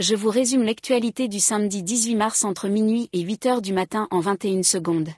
je vous résume l'actualité du samedi 18 mars entre minuit et 8 heures du matin en 21 secondes.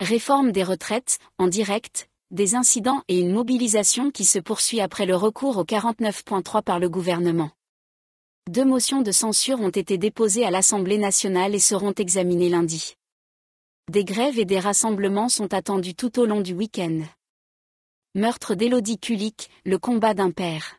Réforme des retraites, en direct, des incidents et une mobilisation qui se poursuit après le recours au 49.3 par le gouvernement. Deux motions de censure ont été déposées à l'Assemblée nationale et seront examinées lundi. Des grèves et des rassemblements sont attendus tout au long du week-end. Meurtre d'Élodie Kulik, le combat d'un père.